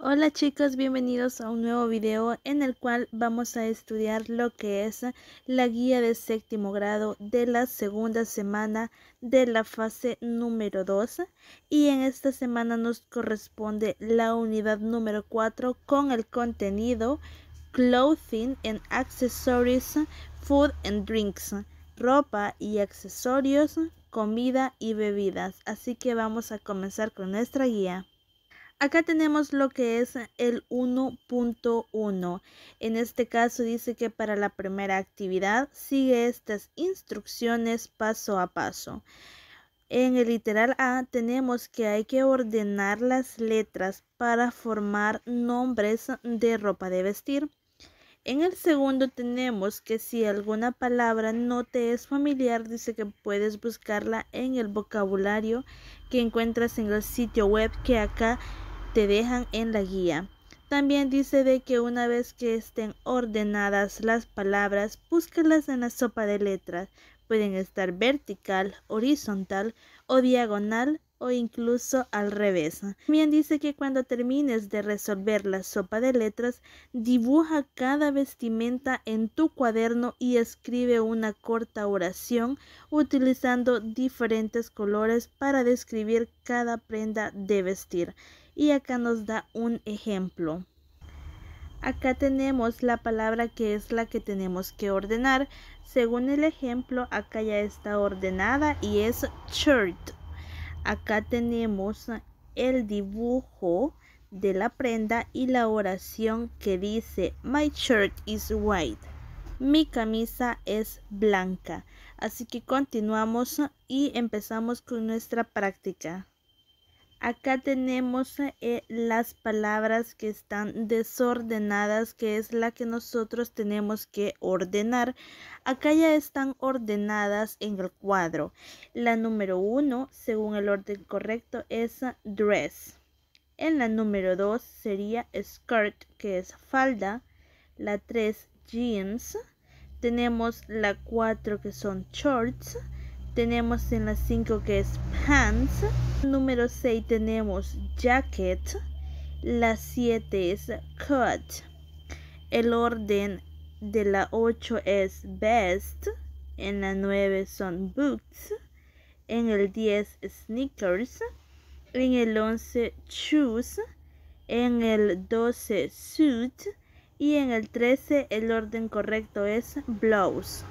Hola chicos, bienvenidos a un nuevo video en el cual vamos a estudiar lo que es la guía de séptimo grado de la segunda semana de la fase número 2 y en esta semana nos corresponde la unidad número 4 con el contenido Clothing and Accessories, Food and Drinks, ropa y accesorios, comida y bebidas. Así que vamos a comenzar con nuestra guía. Acá tenemos lo que es el 1.1. En este caso dice que para la primera actividad sigue estas instrucciones paso a paso. En el literal A tenemos que hay que ordenar las letras para formar nombres de ropa de vestir. En el segundo tenemos que si alguna palabra no te es familiar, dice que puedes buscarla en el vocabulario que encuentras en el sitio web que acá te dejan en la guía. También dice de que una vez que estén ordenadas las palabras, búscalas en la sopa de letras. Pueden estar vertical, horizontal o diagonal o incluso al revés. También dice que cuando termines de resolver la sopa de letras, dibuja cada vestimenta en tu cuaderno y escribe una corta oración utilizando diferentes colores para describir cada prenda de vestir y acá nos da un ejemplo. Acá tenemos la palabra que es la que tenemos que ordenar. Según el ejemplo, acá ya está ordenada y es shirt. Acá tenemos el dibujo de la prenda y la oración que dice My shirt is white. Mi camisa es blanca. Así que continuamos y empezamos con nuestra práctica. Acá tenemos eh, las palabras que están desordenadas, que es la que nosotros tenemos que ordenar. Acá ya están ordenadas en el cuadro. La número uno, según el orden correcto, es dress. En la número 2 sería skirt, que es falda. La 3, jeans. Tenemos la 4 que son shorts. Tenemos en la 5 que es pants. Número 6 tenemos jacket. La 7 es cut. El orden de la 8 es best. En la 9 son boots. En el 10 sneakers. En el 11 shoes. En el 12 suit. Y en el 13 el orden correcto es blouse.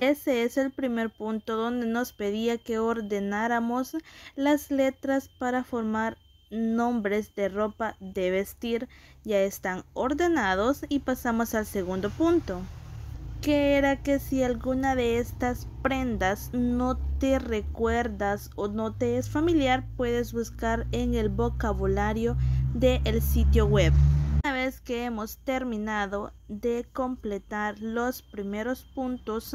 Ese es el primer punto donde nos pedía que ordenáramos las letras para formar nombres de ropa de vestir. Ya están ordenados y pasamos al segundo punto que era que si alguna de estas prendas no te recuerdas o no te es familiar, puedes buscar en el vocabulario del sitio web. Una vez que hemos terminado de completar los primeros puntos,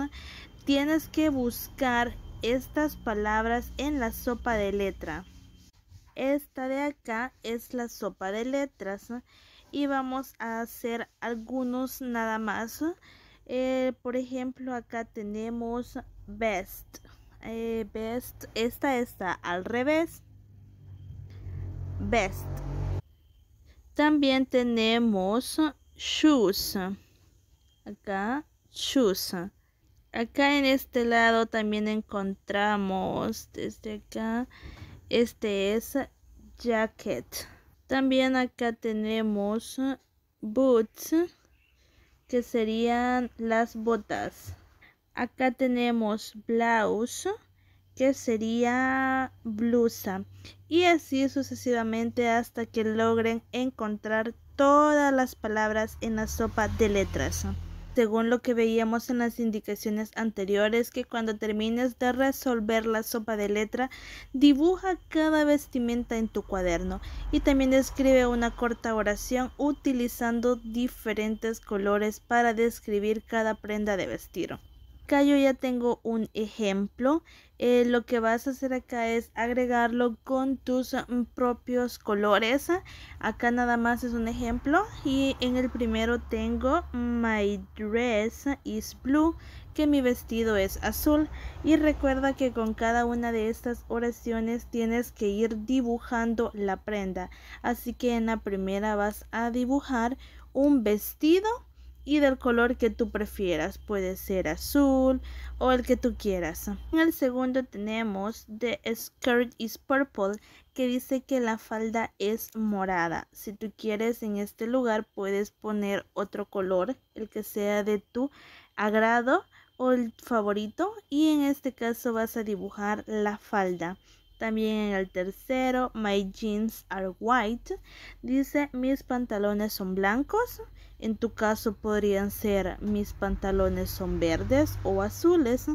tienes que buscar estas palabras en la sopa de letra. Esta de acá es la sopa de letras y vamos a hacer algunos nada más. Eh, por ejemplo, acá tenemos best. Eh, best, esta está al revés. Best. También tenemos shoes. Acá, shoes. Acá en este lado también encontramos, desde acá, este es jacket. También acá tenemos boots, que serían las botas. Acá tenemos blouse, que sería blusa y así sucesivamente hasta que logren encontrar todas las palabras en la sopa de letras. Según lo que veíamos en las indicaciones anteriores, que cuando termines de resolver la sopa de letra, dibuja cada vestimenta en tu cuaderno y también escribe una corta oración utilizando diferentes colores para describir cada prenda de vestir. Acá yo ya tengo un ejemplo. Eh, lo que vas a hacer acá es agregarlo con tus mm, propios colores. Acá nada más es un ejemplo. Y en el primero tengo My dress is blue, que mi vestido es azul. Y recuerda que con cada una de estas oraciones tienes que ir dibujando la prenda. Así que en la primera vas a dibujar un vestido y del color que tú prefieras. Puede ser azul o el que tú quieras. En el segundo tenemos The Skirt is Purple que dice que la falda es morada. Si tú quieres en este lugar puedes poner otro color, el que sea de tu agrado o el favorito y en este caso vas a dibujar la falda. También en el tercero, My jeans are white, dice mis pantalones son blancos. En tu caso podrían ser mis pantalones son verdes o azules,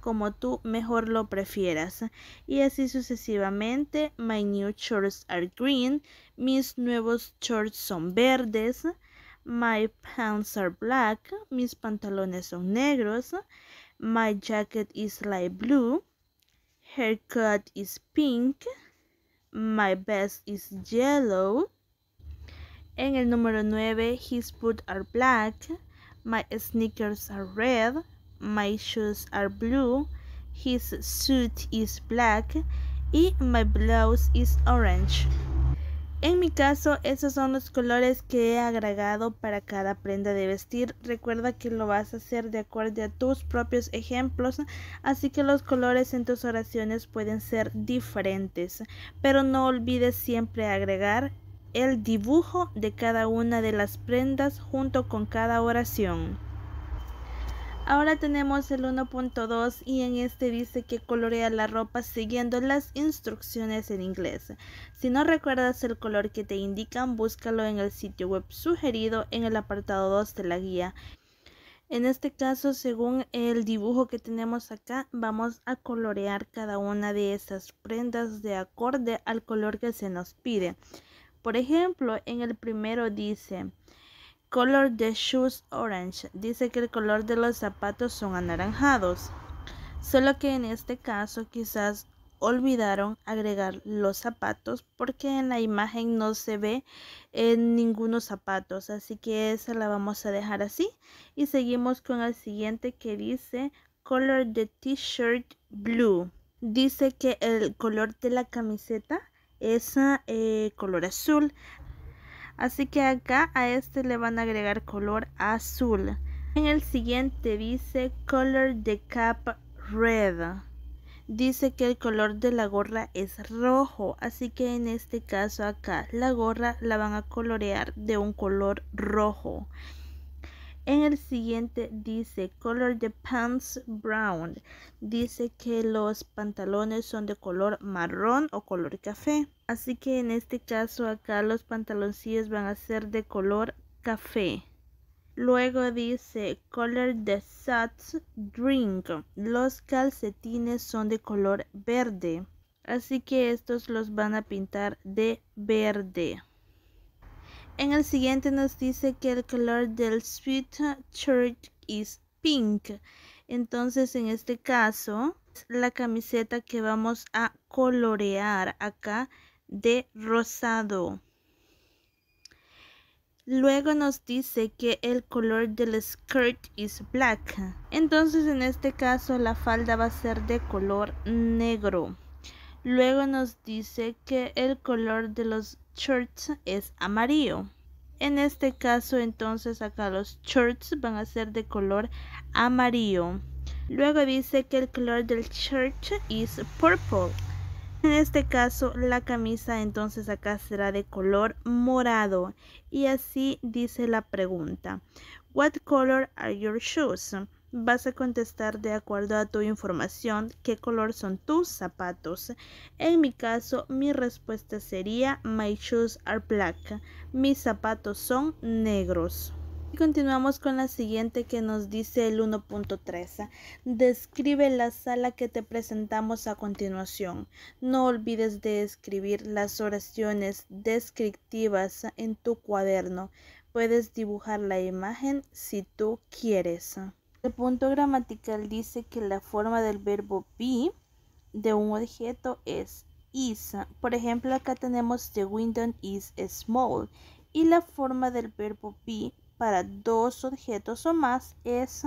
como tú mejor lo prefieras. Y así sucesivamente, My new shorts are green, mis nuevos shorts son verdes. My pants are black, mis pantalones son negros. My jacket is light blue haircut is pink, my best is yellow. En el número 9, his boots are black, my sneakers are red, my shoes are blue, his suit is black, y my blouse is orange. En mi caso, esos son los colores que he agregado para cada prenda de vestir. Recuerda que lo vas a hacer de acuerdo a tus propios ejemplos, así que los colores en tus oraciones pueden ser diferentes. Pero no olvides siempre agregar el dibujo de cada una de las prendas junto con cada oración. Ahora tenemos el 1.2 y en este dice que colorea la ropa siguiendo las instrucciones en inglés. Si no recuerdas el color que te indican, búscalo en el sitio web sugerido en el apartado 2 de la guía. En este caso, según el dibujo que tenemos acá, vamos a colorear cada una de esas prendas de acorde al color que se nos pide. Por ejemplo, en el primero dice color de shoes orange. Dice que el color de los zapatos son anaranjados. Solo que en este caso quizás olvidaron agregar los zapatos porque en la imagen no se ve en ningunos zapatos. Así que esa la vamos a dejar así. Y seguimos con el siguiente que dice color de t-shirt blue. Dice que el color de la camiseta es eh, color azul. Así que acá a este le van a agregar color azul. En el siguiente dice color de cap red. Dice que el color de la gorra es rojo, así que en este caso acá la gorra la van a colorear de un color rojo. En el siguiente dice color the pants brown. Dice que los pantalones son de color marrón o color café. Así que en este caso acá los pantaloncillos van a ser de color café. Luego dice color the socks drink. Los calcetines son de color verde. Así que estos los van a pintar de verde. En el siguiente nos dice que el color del sweet church es pink. Entonces, en este caso, la camiseta que vamos a colorear acá de rosado. Luego nos dice que el color del skirt is black. Entonces en este caso la falda va a ser de color negro. Luego nos dice que el color de los shirts es amarillo. En este caso entonces acá los shirts van a ser de color amarillo. Luego dice que el color del shirt es purple. En este caso la camisa entonces acá será de color morado. Y así dice la pregunta. What color are your shoes? vas a contestar de acuerdo a tu información qué color son tus zapatos. En mi caso, mi respuesta sería My shoes are black. Mis zapatos son negros. Y continuamos con la siguiente que nos dice el 1.3. Describe la sala que te presentamos a continuación. No olvides de escribir las oraciones descriptivas en tu cuaderno. Puedes dibujar la imagen si tú quieres. El este punto gramatical dice que la forma del verbo be de un objeto es is. Por ejemplo, acá tenemos the window is small. Y la forma del verbo be para dos objetos o más es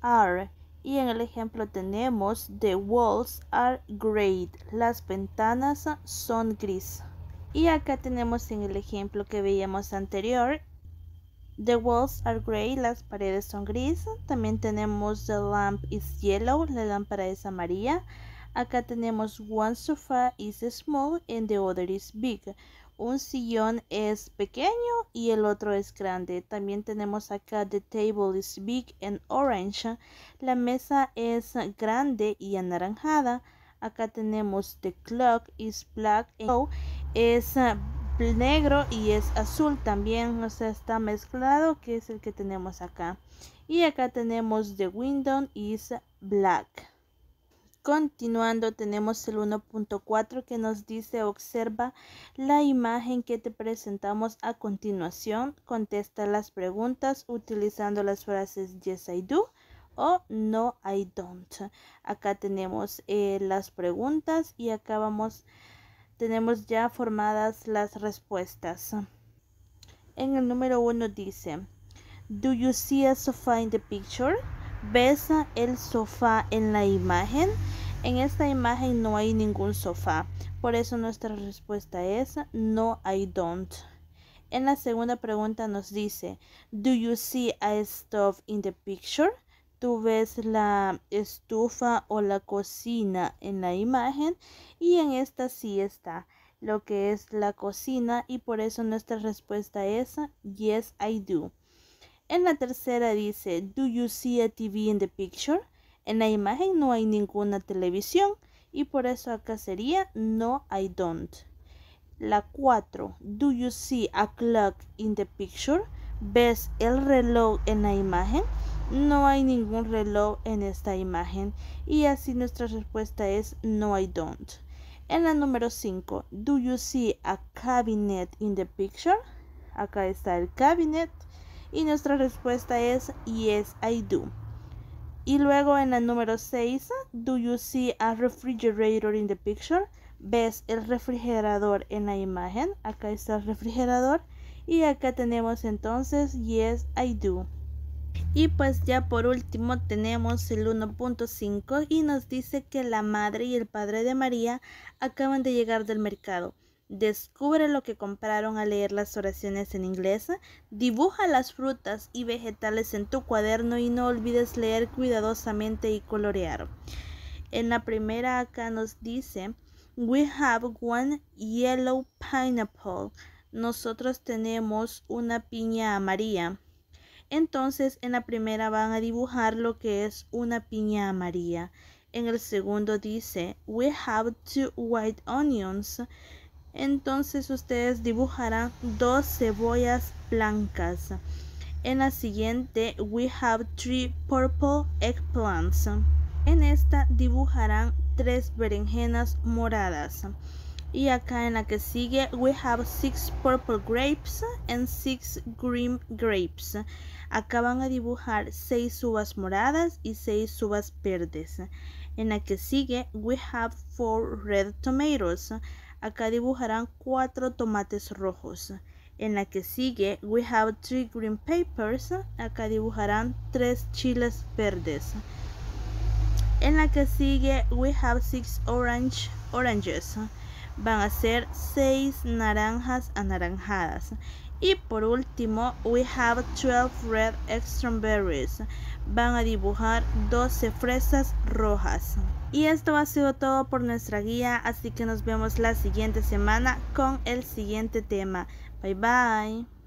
are. Y en el ejemplo tenemos the walls are great. Las ventanas son gris. Y acá tenemos en el ejemplo que veíamos anterior The walls are gray las paredes son grises. También tenemos The lamp is yellow, la lámpara es amarilla. Acá tenemos one sofa is small and the other is big. Un sillón es pequeño y el otro es grande. También tenemos acá the table is big and orange. La mesa es grande y anaranjada. Acá tenemos the clock is black and yellow negro y es azul también, o sea, está mezclado, que es el que tenemos acá. Y acá tenemos The Window is Black. Continuando tenemos el 1.4 que nos dice observa la imagen que te presentamos a continuación, contesta las preguntas utilizando las frases yes I do o no I don't. Acá tenemos eh, las preguntas y acá vamos a tenemos ya formadas las respuestas. En el número 1 dice, Do you see a sofa in the picture? ¿Ves el sofá en la imagen? En esta imagen no hay ningún sofá, por eso nuestra respuesta es no, I don't. En la segunda pregunta nos dice, Do you see a stove in the picture? tú ves la estufa o la cocina en la imagen y en esta sí está lo que es la cocina y por eso nuestra respuesta es yes I do. En la tercera dice do you see a TV in the picture? En la imagen no hay ninguna televisión y por eso acá sería no I don't. La 4. Do you see a clock in the picture? ¿Ves el reloj en la imagen? No hay ningún reloj en esta imagen y así nuestra respuesta es no I don't. En la número 5, do you see a cabinet in the picture? Acá está el cabinet y nuestra respuesta es yes I do. Y luego en la número 6, do you see a refrigerator in the picture? ¿Ves el refrigerador en la imagen? Acá está el refrigerador y acá tenemos entonces yes I do. Y pues ya por último tenemos el 1.5 y nos dice que la madre y el padre de María acaban de llegar del mercado. Descubre lo que compraron al leer las oraciones en inglés, dibuja las frutas y vegetales en tu cuaderno y no olvides leer cuidadosamente y colorear. En la primera acá nos dice, we have one yellow pineapple. Nosotros tenemos una piña amarilla. Entonces en la primera van a dibujar lo que es una piña amarilla. En el segundo dice, we have two white onions. Entonces ustedes dibujarán dos cebollas blancas. En la siguiente, we have three purple eggplants. En esta dibujarán tres berenjenas moradas. Y acá en la que sigue, we have six purple grapes and six green grapes. Acá van a dibujar seis uvas moradas y seis uvas verdes. En la que sigue, we have four red tomatoes. Acá dibujarán cuatro tomates rojos. En la que sigue, we have three green peppers. Acá dibujarán tres chiles verdes. En la que sigue, we have six orange oranges van a ser 6 naranjas anaranjadas. Y por último, we have 12 red strawberries. Van a dibujar 12 fresas rojas. Y esto ha sido todo por nuestra guía, así que nos vemos la siguiente semana con el siguiente tema. Bye bye.